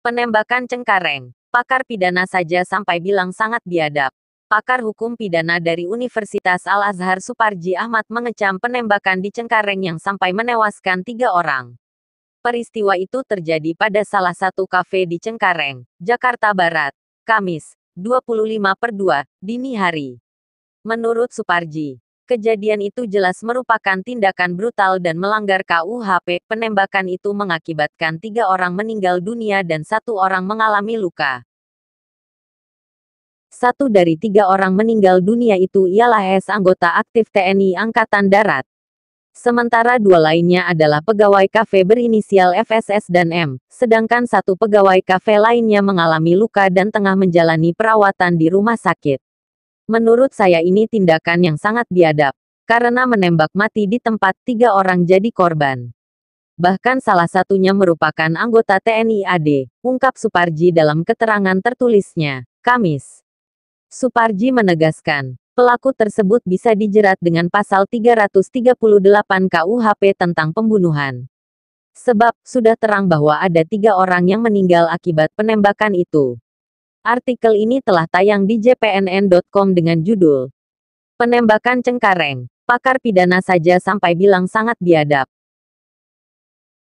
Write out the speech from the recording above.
Penembakan cengkareng. Pakar pidana saja sampai bilang sangat biadab. Pakar hukum pidana dari Universitas Al-Azhar Suparji Ahmad mengecam penembakan di Cengkareng yang sampai menewaskan tiga orang. Peristiwa itu terjadi pada salah satu kafe di Cengkareng, Jakarta Barat, Kamis, 25 per 2, dini hari. Menurut Suparji, Kejadian itu jelas merupakan tindakan brutal dan melanggar KUHP. Penembakan itu mengakibatkan tiga orang meninggal dunia dan satu orang mengalami luka. Satu dari tiga orang meninggal dunia itu ialah S anggota aktif TNI Angkatan Darat. Sementara dua lainnya adalah pegawai kafe berinisial FSS dan M, sedangkan satu pegawai kafe lainnya mengalami luka dan tengah menjalani perawatan di rumah sakit. Menurut saya ini tindakan yang sangat biadab, karena menembak mati di tempat tiga orang jadi korban. Bahkan salah satunya merupakan anggota TNI AD, ungkap Suparji dalam keterangan tertulisnya, Kamis. Suparji menegaskan, pelaku tersebut bisa dijerat dengan pasal 338 KUHP tentang pembunuhan. Sebab, sudah terang bahwa ada tiga orang yang meninggal akibat penembakan itu. Artikel ini telah tayang di jpnn.com dengan judul Penembakan Cengkareng, pakar pidana saja sampai bilang sangat biadab.